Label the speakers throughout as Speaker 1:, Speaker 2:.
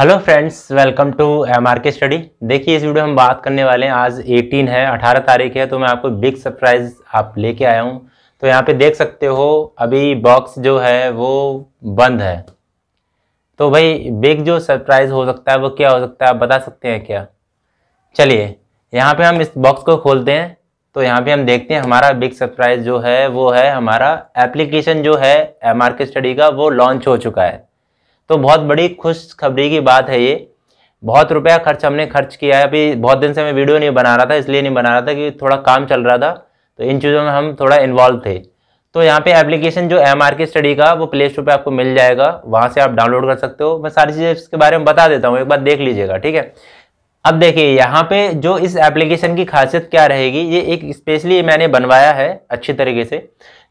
Speaker 1: hello friends welcome to M R K study देखिए इस video में हम बात करने वाले हैं आज 18 है 18 तारीख है तो मैं आपको बिग सरप्राइज आप लेके आया हूँ तो यहाँ पे देख सकते हो अभी बॉक्स जो है वो बंद है तो भाई बिग जो सरप्राइज हो सकता है वो क्या हो सकता है आप बता सकते हैं क्या चलिए यहाँ पे हम इस बॉक्स को खोलते हैं तो यहाँ पे हम देखते हैं हमारा बिग सरप्राइज जो है वो है हमारा एप्लीकेशन जो है एम आर के स्टडी का वो लॉन्च हो चुका है तो बहुत बड़ी खुशखबरी की बात है ये बहुत रुपया खर्च हमने खर्च किया है अभी बहुत दिन से मैं वीडियो नहीं बना रहा था इसलिए नहीं बना रहा था कि थोड़ा काम चल रहा था तो इन चीज़ों में हम थोड़ा इन्वॉल्व थे तो यहाँ पे एप्लीकेशन जो एम आर के स्टडी का वो प्ले स्टोर पर आपको मिल जाएगा वहाँ से आप डाउनलोड कर सकते हो मैं सारी चीज़ें इसके बारे में बता देता हूँ एक बार देख लीजिएगा ठीक है अब देखिए यहाँ पे जो इस एप्लीकेशन की खासियत क्या रहेगी ये एक स्पेशली मैंने बनवाया है अच्छी तरीके से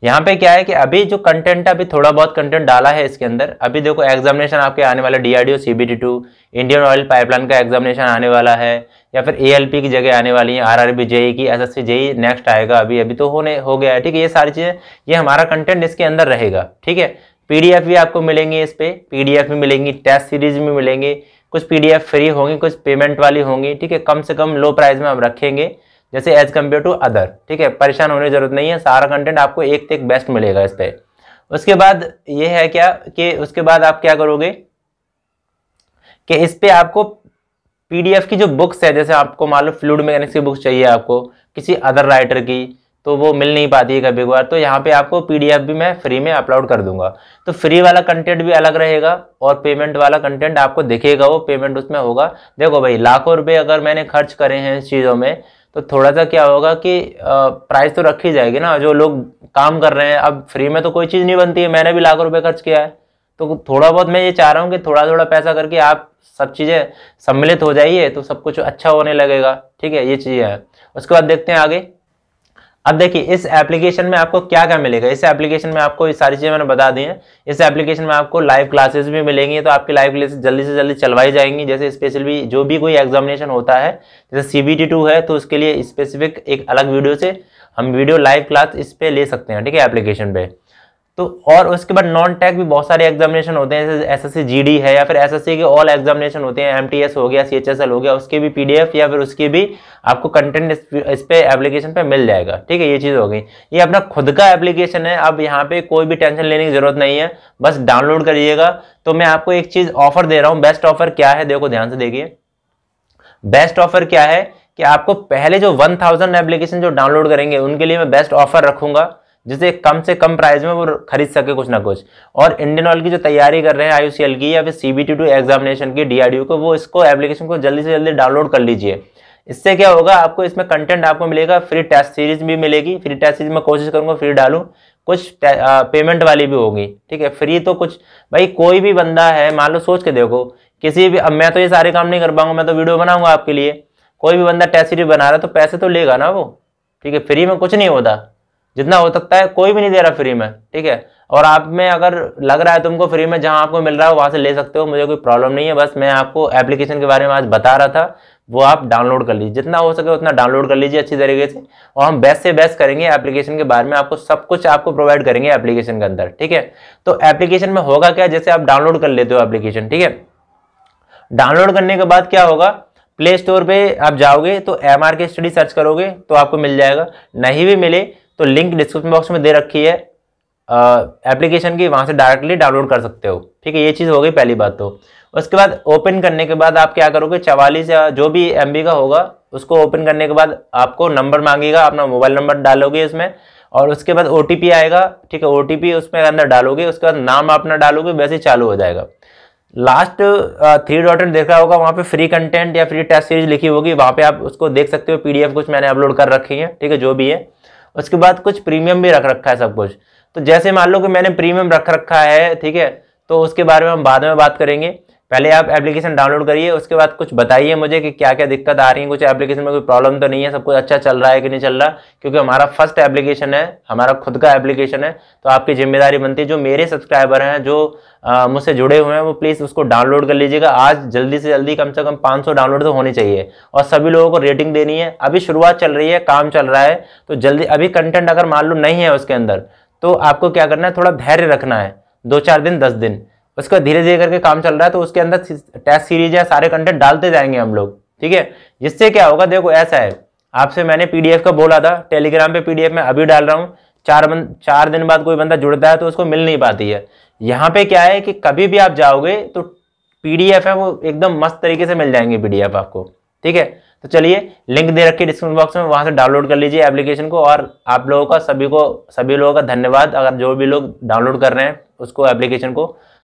Speaker 1: यहाँ पे क्या है कि अभी जो कंटेंट अभी थोड़ा बहुत कंटेंट डाला है इसके अंदर अभी देखो एग्जामिनेशन आपके आने वाला D R D O C B T two Indian Oil pipeline का एग्जामिनेशन आने वाला है या फिर ए एल पी की जगह आने वाली है आर आर बी जेई की S S C JE next आएगा अभी अभी तो होने हो गया है ठीक है ये सारी चीज़ें ये हमारा कंटेंट इसके अंदर रहेगा ठीक है पीडीएफ भी आपको मिलेंगे इस पर पीडीएफ भी मिलेंगी टेस्ट सीरीज भी मिलेंगे कुछ पीडीएफ फ्री होंगी कुछ पेमेंट वाली होंगी ठीक है कम से कम लो प्राइस में हम रखेंगे जैसे एज कम्पेयर टू अदर ठीक है परेशान होने की जरूरत नहीं है सारा कंटेंट आपको एक तक बेस्ट मिलेगा इस पर उसके बाद ये है क्या कि उसके बाद आप क्या करोगे कि इस पर आपको पीडीएफ की जो बुक्स है जैसे आपको मालूम फ्लूड मैकेनिक्स की बुक्स चाहिए आपको किसी अदर राइटर की तो वो मिल नहीं पाती है कभी कभार तो यहाँ पे आपको पीडीएफ भी मैं फ्री में अपलोड कर दूंगा तो फ्री वाला कंटेंट भी अलग रहेगा और पेमेंट वाला कंटेंट आपको दिखेगा वो पेमेंट उसमें होगा देखो भाई लाखों रुपए अगर मैंने खर्च करे हैं इन चीज़ों में तो थोड़ा सा क्या होगा कि प्राइस तो रखी जाएगी ना जो लोग काम कर रहे हैं अब फ्री में तो कोई चीज़ नहीं बनती है मैंने भी लाखों रुपये खर्च किया है तो थोड़ा बहुत मैं ये चाह रहा हूँ कि थोड़ा थोड़ा पैसा करके आप सब चीज़ें सम्मिलित हो जाइए तो सब कुछ अच्छा होने लगेगा ठीक है ये चीज़ें हैं उसके बाद देखते हैं आगे अब देखिए इस एप्लीकेशन में आपको क्या क्या मिलेगा इस एप्लीकेशन में आपको ये सारी चीज़ें मैंने बता दी हैं इस एप्लीकेशन में आपको लाइव क्लासेस भी मिलेंगी तो आपकी लाइव क्लासेस जल्दी से जल्दी चलवाई जाएंगी जैसे स्पेशल भी जो भी कोई एग्जामिनेशन होता है जैसे सी बी है तो उसके लिए स्पेसिफिक एक अलग वीडियो से हम वीडियो लाइव क्लास इस पर ले सकते हैं ठीक है एप्लीकेशन पर तो और उसके बाद नॉन टैक भी बहुत सारे एग्जामिनेशन होते हैं जैसे एस एस जीडी है या फिर एसएससी के ऑल एग्जामिनेशन होते हैं एमटीएस हो गया सीएचएसएल हो गया उसके भी पीडीएफ या फिर उसके भी आपको कंटेंट इस पर एप्लीकेशन पे मिल जाएगा ठीक है ये चीज़ हो गई ये अपना खुद का एप्लीकेशन है अब यहाँ पे कोई भी टेंशन लेने की जरूरत नहीं है बस डाउनलोड करिएगा तो मैं आपको एक चीज़ ऑफर दे रहा हूँ बेस्ट ऑफर क्या है देखो ध्यान से देखिए बेस्ट ऑफर क्या है कि आपको पहले जो वन थाउजेंड एप्लीकेशन जो डाउनलोड करेंगे उनके लिए मैं बेस्ट ऑफर रखूंगा जिसे कम से कम प्राइस में वो खरीद सके कुछ ना कुछ और इंडियन ऑयल की जो तैयारी कर रहे हैं आईयूसीएल की या फिर सीबीटी टू एग्जामिनेशन की डीआरडीओ को वो इसको एप्लीकेशन को जल्दी से जल्दी डाउनलोड कर लीजिए इससे क्या होगा आपको इसमें कंटेंट आपको मिलेगा फ्री टेस्ट सीरीज भी मिलेगी फ्री टेस्ट सीरीज में कोशिश करूंगा फ्री डालू कुछ पेमेंट वाली भी होगी ठीक है फ्री तो कुछ भाई कोई भी बंदा है मान लो सोच के देखो किसी भी अब मैं तो ये सारे काम नहीं कर पाऊंगा मैं तो वीडियो बनाऊंगा आपके लिए कोई भी बंदा टेस्ट सीरीज बना रहा है तो पैसे तो लेगा ना वो ठीक है फ्री में कुछ नहीं होता जितना हो सकता है कोई भी नहीं दे रहा फ्री में ठीक है और आप में अगर लग रहा है तुमको फ्री में जहां आपको मिल रहा हो वहां से ले सकते हो मुझे कोई प्रॉब्लम नहीं है बस मैं आपको एप्लीकेशन के बारे में आज बता रहा था वो आप डाउनलोड कर लीजिए जितना हो सके उतना डाउनलोड कर लीजिए अच्छी तरीके से और हम बेस्ट से बेस्ट करेंगे एप्लीकेशन के बारे में आपको सब कुछ आपको प्रोवाइड करेंगे एप्लीकेशन के अंदर ठीक है तो एप्लीकेशन में होगा क्या जैसे आप डाउनलोड कर लेते हो एप्लीकेशन ठीक है डाउनलोड करने के बाद क्या होगा प्ले स्टोर पर आप जाओगे तो M R K study search करोगे तो आपको मिल जाएगा नहीं भी मिले तो लिंक डिस्क्रिप्शन बॉक्स में दे रखी है एप्लीकेशन की वहाँ से डायरेक्टली डाउनलोड कर सकते हो ठीक है ये चीज़ हो गई पहली बात तो उसके बाद ओपन करने के बाद आप क्या करोगे चवालीस या जो भी एम का होगा उसको ओपन करने के बाद आपको नंबर मांगेगा अपना मोबाइल नंबर डालोगे इसमें और उसके बाद ओ आएगा ठीक है ओ उसमें अंदर डालोगे उसके बाद नाम अपना डालोगे वैसे ही चालू हो जाएगा लास्ट थ्री डॉट देखा होगा वहाँ पे फ्री कंटेंट या फ्री टेस्ट सीरीज लिखी होगी वहाँ पे आप उसको देख सकते हो पीडीएफ कुछ मैंने अपलोड कर रखी है ठीक है जो भी है उसके बाद कुछ प्रीमियम भी रख रखा है सब कुछ तो जैसे मान लो कि मैंने प्रीमियम रख रखा है ठीक है तो उसके बारे में हम बाद में बात करेंगे पहले आप एप्लीकेशन डाउनलोड करिए उसके बाद कुछ बताइए मुझे कि क्या क्या दिक्कत आ रही है कुछ एप्लीकेशन में कोई प्रॉब्लम तो नहीं है सब कुछ अच्छा चल रहा है कि नहीं चल रहा क्योंकि हमारा फर्स्ट एप्लीकेशन है हमारा खुद का एप्लीकेशन है तो आपकी जिम्मेदारी बनती है जो मेरे सब्सक्राइबर हैं जो मुझसे जुड़े हुए हैं वो प्लीज़ उसको डाउनलोड कर लीजिएगा आज जल्दी से जल्दी कम से कम पाँच डाउनलोड तो होने चाहिए और सभी लोगों को रेटिंग देनी है अभी शुरुआत चल रही है काम चल रहा है तो जल्दी अभी कंटेंट अगर मान लो नहीं है उसके अंदर तो आपको क्या करना है थोड़ा धैर्य रखना है दो चार दिन दस दिन उसका धीरे धीरे करके काम चल रहा है तो उसके अंदर टेस्ट सीरीज या सारे कंटेंट डालते जाएंगे हम लोग ठीक है जिससे क्या होगा देखो ऐसा है आपसे मैंने पीडीएफ का बोला था टेलीग्राम पे पीडीएफ में अभी डाल रहा हूँ चार बंद चार दिन बाद कोई बंदा जुड़ता है तो उसको मिल नहीं पाती है यहाँ पे क्या है कि कभी भी आप जाओगे तो पीडीएफ है वो एकदम मस्त तरीके से मिल जाएंगे पीडीएफ आपको ठीक है तो चलिए लिंक दे रखी डिस्क्रिप्शन बॉक्स में वहाँ से डाउनलोड कर लीजिए एप्लीकेशन को और आप लोगों का सभी को सभी लोगों का धन्यवाद अगर जो भी लोग डाउनलोड कर रहे हैं उसको एप्लीकेशन को